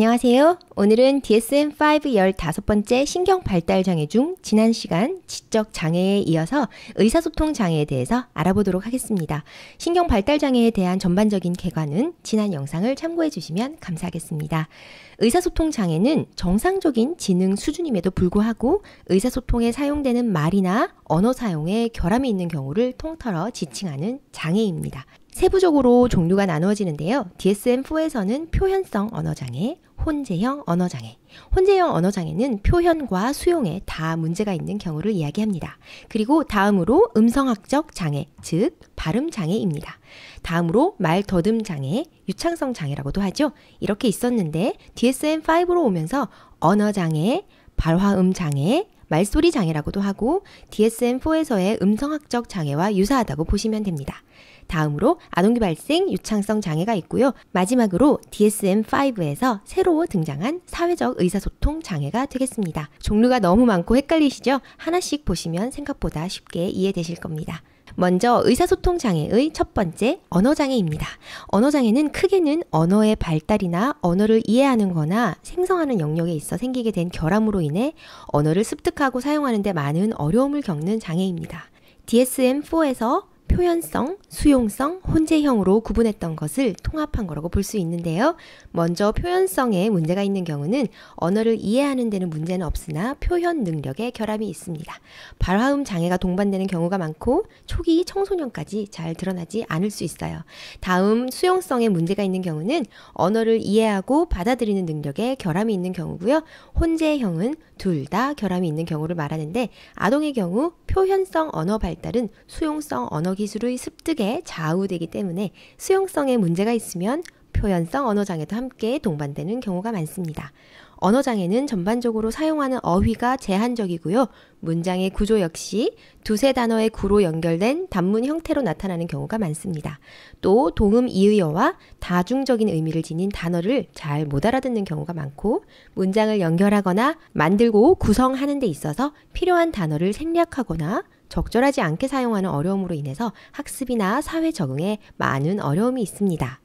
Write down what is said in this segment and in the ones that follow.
안녕하세요. 오늘은 DSM-5 15번째 신경 발달 장애 중 지난 시간 지적 장애에 이어서 의사소통 장애에 대해서 알아보도록 하겠습니다. 신경 발달 장애에 대한 전반적인 개관은 지난 영상을 참고해 주시면 감사하겠습니다. 의사소통 장애는 정상적인 지능 수준임에도 불구하고 의사소통에 사용되는 말이나 언어 사용에 결함이 있는 경우를 통틀어 지칭하는 장애입니다. 세부적으로 종류가 나누어지는데요. DSM-4에서는 표현성 언어 장애, 혼재형 언어장애. 혼재형 언어장애는 표현과 수용에 다 문제가 있는 경우를 이야기합니다. 그리고 다음으로 음성학적 장애, 즉 발음 장애입니다. 다음으로 말 더듬 장애, 유창성 장애라고도 하죠. 이렇게 있었는데 DSM-5로 오면서 언어 장애, 발화음 장애, 말소리 장애라고도 하고 DSM-4에서의 음성학적 장애와 유사하다고 보시면 됩니다. 다음으로 아동기 발생 유창성 장애가 있고요. 마지막으로 DSM-5에서 새로 등장한 사회적 의사소통 장애가 되겠습니다. 종류가 너무 많고 헷갈리시죠? 하나씩 보시면 생각보다 쉽게 이해되실 겁니다. 먼저 의사소통 장애의 첫 번째 언어 장애입니다. 언어 장애는 크게는 언어의 발달이나 언어를 이해하는 거나 생성하는 영역에 있어 생기게 된 결함으로 인해 언어를 습득하고 사용하는 데 많은 어려움을 겪는 장애입니다. DSM-4에서 표현성, 수용성, 혼재형으로 구분했던 것을 통합한 거라고 볼 수 있는데요. 먼저 표현성에 문제가 있는 경우는 언어를 이해하는 데는 문제는 없으나 표현 능력에 결함이 있습니다. 발화음 장애가 동반되는 경우가 많고 초기 청소년까지 잘 드러나지 않을 수 있어요. 다음 수용성에 문제가 있는 경우는 언어를 이해하고 받아들이는 능력에 결함이 있는 경우고요. 혼재형은 둘 다 결함이 있는 경우를 말하는데 아동의 경우 표현성 언어 발달은 수용성 언어 기술의 습득에 좌우되기 때문에 수용성에 문제가 있으면 표현성 언어 장애도 함께 동반되는 경우가 많습니다. 언어장애는 전반적으로 사용하는 어휘가 제한적이고요. 문장의 구조 역시 두세 단어의 구로 연결된 단문 형태로 나타나는 경우가 많습니다. 또 동음 이의어와 다중적인 의미를 지닌 단어를 잘 못 알아듣는 경우가 많고 문장을 연결하거나 만들고 구성하는 데 있어서 필요한 단어를 생략하거나 적절하지 않게 사용하는 어려움으로 인해서 학습이나 사회 적응에 많은 어려움이 있습니다.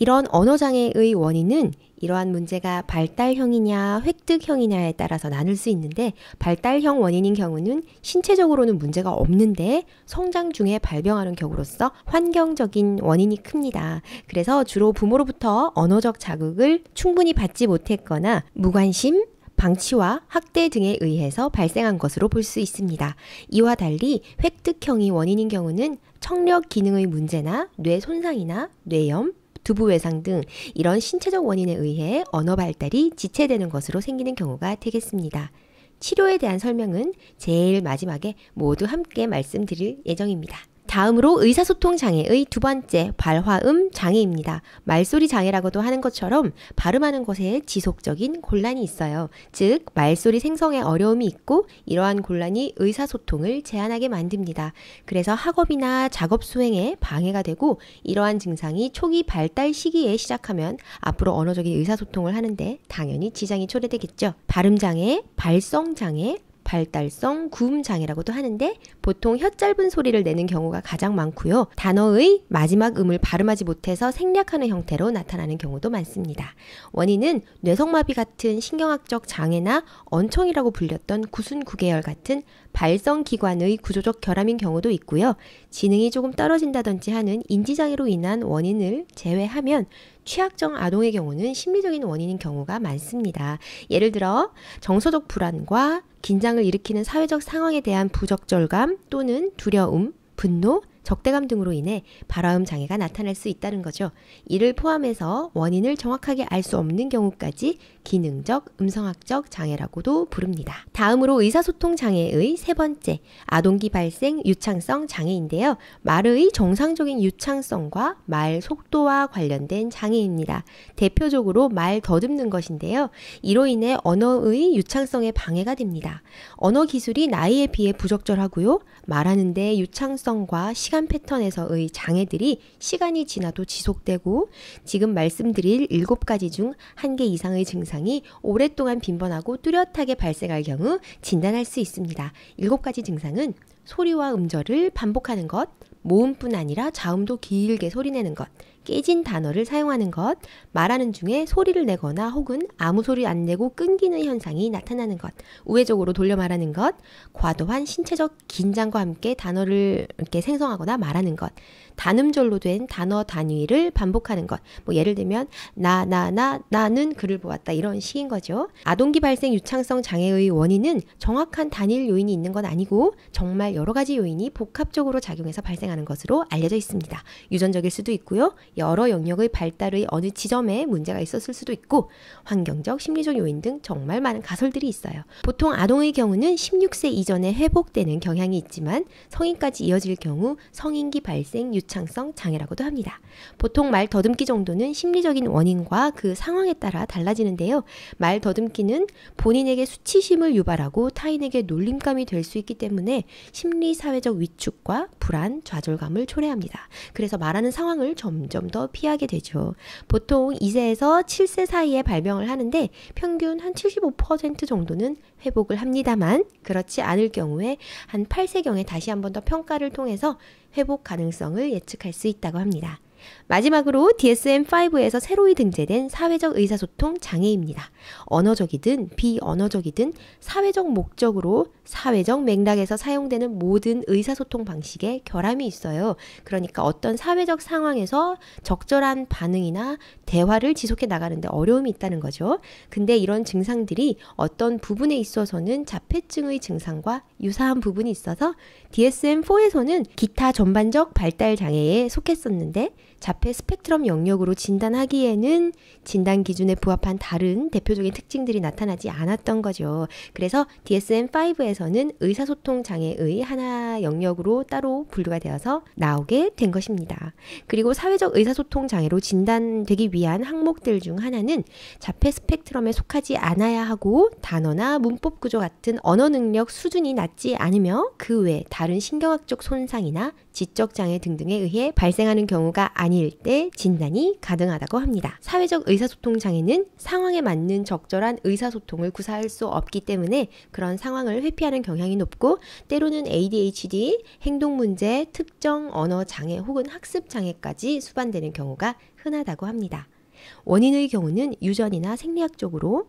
이런 언어장애의 원인은 이러한 문제가 발달형이냐 획득형이냐에 따라서 나눌 수 있는데 발달형 원인인 경우는 신체적으로는 문제가 없는데 성장 중에 발병하는 경우로서 환경적인 원인이 큽니다. 그래서 주로 부모로부터 언어적 자극을 충분히 받지 못했거나 무관심, 방치와 학대 등에 의해서 발생한 것으로 볼 수 있습니다. 이와 달리 획득형이 원인인 경우는 청력 기능의 문제나 뇌 손상이나 뇌염, 두부 외상 등 이런 신체적 원인에 의해 언어 발달이 지체되는 것으로 생기는 경우가 되겠습니다. 치료에 대한 설명은 제일 마지막에 모두 함께 말씀드릴 예정입니다. 다음으로 의사소통 장애의 두 번째 발화음 장애입니다. 말소리 장애라고도 하는 것처럼 발음하는 것에 지속적인 곤란이 있어요. 즉, 말소리 생성에 어려움이 있고 이러한 곤란이 의사소통을 제한하게 만듭니다. 그래서 학업이나 작업 수행에 방해가 되고 이러한 증상이 초기 발달 시기에 시작하면 앞으로 언어적인 의사소통을 하는데 당연히 지장이 초래되겠죠. 발음 장애, 발성 장애, 발달성 구음장애라고도 하는데 보통 혀 짧은 소리를 내는 경우가 가장 많고요. 단어의 마지막 음을 발음하지 못해서 생략하는 형태로 나타나는 경우도 많습니다. 원인은 뇌성마비 같은 신경학적 장애나 언청이라고 불렸던 구순구개열 같은 발성 기관의 구조적 결함인 경우도 있고요. 지능이 조금 떨어진다든지 하는 인지장애로 인한 원인을 제외하면 취약정 아동의 경우는 심리적인 원인인 경우가 많습니다. 예를 들어 정서적 불안과 긴장을 일으키는 사회적 상황에 대한 부적절감 또는 두려움, 분노, 적대감 등으로 인해 발화음 장애가 나타날 수 있다는 거죠. 이를 포함해서 원인을 정확하게 알 수 없는 경우까지 기능적 음성학적 장애라고도 부릅니다. 다음으로 의사소통 장애의 세 번째 아동기 발생 유창성 장애인데요. 말의 정상적인 유창성과 말 속도와 관련된 장애입니다. 대표적으로 말 더듬는 것인데요. 이로 인해 언어의 유창성에 방해가 됩니다. 언어 기술이 나이에 비해 부적절하고요. 말하는데 유창성과 시간 생산 패턴에서의 장애들이 시간이 지나도 지속되고 지금 말씀드릴 7가지 중 한 개 이상의 증상이 오랫동안 빈번하고 뚜렷하게 발생할 경우 진단할 수 있습니다. 7가지 증상은 소리와 음절을 반복하는 것, 모음뿐 아니라 자음도 길게 소리내는 것, 깨진 단어를 사용하는 것, 말하는 중에 소리를 내거나 혹은 아무 소리 안 내고 끊기는 현상이 나타나는 것, 우회적으로 돌려 말하는 것, 과도한 신체적 긴장과 함께 단어를 이렇게 생성하거나 말하는 것, 단음절로 된 단어 단위를 반복하는 것, 뭐 예를 들면 나, 나, 나, 나는 글을 보았다 이런 식인 거죠. 아동기 발생 유창성 장애의 원인은 정확한 단일 요인이 있는 건 아니고 정말 여러 가지 요인이 복합적으로 작용해서 발생하는 것으로 알려져 있습니다. 유전적일 수도 있고요. 여러 영역의 발달의 어느 지점에 문제가 있었을 수도 있고 환경적, 심리적 요인 등 정말 많은 가설들이 있어요. 보통 아동의 경우는 16세 이전에 회복되는 경향이 있지만 성인까지 이어질 경우 성인기 발생 유창성 장애라고도 합니다. 보통 말 더듬기 정도는 심리적인 원인과 그 상황에 따라 달라지는데요. 말 더듬기는 본인에게 수치심을 유발하고 타인에게 놀림감이 될 수 있기 때문에 심 심리사회적 위축과 불안, 좌절감을 초래합니다. 그래서 말하는 상황을 점점 더 피하게 되죠. 보통 2세에서 7세 사이에 발병을 하는데 평균 한 75% 정도는 회복을 합니다만 그렇지 않을 경우에 한 8세경에 다시 한번 더 평가를 통해서 회복 가능성을 예측할 수 있다고 합니다. 마지막으로 DSM-5에서 새로이 등재된 사회적 의사소통 장애입니다. 언어적이든 비언어적이든 사회적 목적으로 사회적 맥락에서 사용되는 모든 의사소통 방식에 결함이 있어요. 그러니까 어떤 사회적 상황에서 적절한 반응이나 대화를 지속해 나가는데 어려움이 있다는 거죠. 근데 이런 증상들이 어떤 부분에 있어서는 자폐증의 증상과 유사한 부분이 있어서 DSM-4에서는 기타 전반적 발달 장애에 속했었는데 자폐 스펙트럼 영역으로 진단하기에는 진단 기준에 부합한 다른 대표적인 특징들이 나타나지 않았던 거죠. 그래서 DSM-5에서는 의사소통 장애의 하나 영역으로 따로 분류가 되어서 나오게 된 것입니다. 그리고 사회적 의사소통 장애로 진단되기 위한 항목들 중 하나는 자폐 스펙트럼에 속하지 않아야 하고 단어나 문법 구조 같은 언어 능력 수준이 낮지 않으며 그 외 다른 신경학적 손상이나 지적 장애 등등에 의해 발생하는 경우가 아닐 때 진단이 가능하다고 합니다. 사회적 의사소통 장애는 상황에 맞는 적절한 의사소통을 구사할 수 없기 때문에 그런 상황을 회피하는 경향이 높고 때로는 ADHD, 행동 문제, 특정 언어 장애 혹은 학습 장애까지 수반되는 경우가 흔하다고 합니다. 원인의 경우는 유전이나 생리학적으로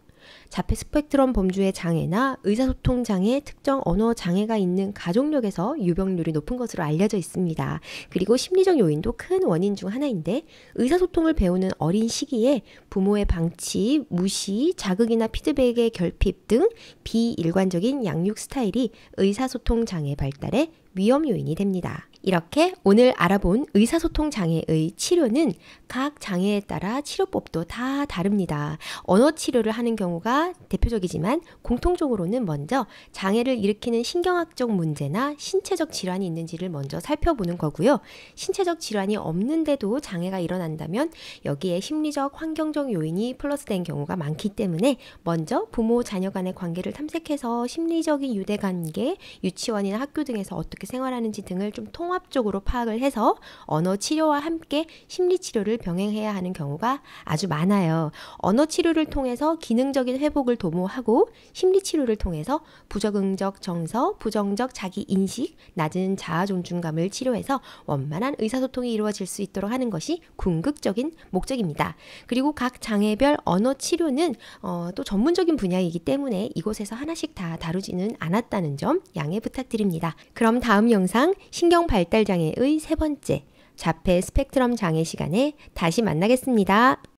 자폐 스펙트럼 범주의 장애나 의사소통 장애, 특정 언어 장애가 있는 가족력에서 유병률이 높은 것으로 알려져 있습니다. 그리고 심리적 요인도 큰 원인 중 하나인데 의사소통을 배우는 어린 시기에 부모의 방치, 무시, 자극이나 피드백의 결핍 등 비일관적인 양육 스타일이 의사소통 장애 발달에 위험 요인이 됩니다. 이렇게 오늘 알아본 의사소통 장애의 치료는 각 장애에 따라 치료법도 다 다릅니다. 언어 치료를 하는 경우가 대표적이지만 공통적으로는 먼저 장애를 일으키는 신경학적 문제나 신체적 질환이 있는지를 먼저 살펴보는 거고요. 신체적 질환이 없는데도 장애가 일어난다면 여기에 심리적, 환경적 요인이 플러스된 경우가 많기 때문에 먼저 부모, 자녀 간의 관계를 탐색해서 심리적인 유대관계, 유치원이나 학교 등에서 어떻게 생활하는지 등을 좀 통, 통합적으로 파악을 해서 언어 치료와 함께 심리 치료를 병행해야 하는 경우가 아주 많아요. 언어 치료를 통해서 기능적인 회복을 도모하고 심리 치료를 통해서 부적응적 정서, 부정적 자기 인식, 낮은 자아 존중감을 치료해서 원만한 의사소통이 이루어질 수 있도록 하는 것이 궁극적인 목적입니다. 그리고 각 장애별 언어 치료는 어, 또 전문적인 분야이기 때문에 이곳에서 하나씩 다 다루지는 않았다는 점 양해 부탁드립니다. 그럼 다음 영상 신경 발 발달 장애의 세 번째 자폐 스펙트럼 장애 시간에 다시 만나겠습니다.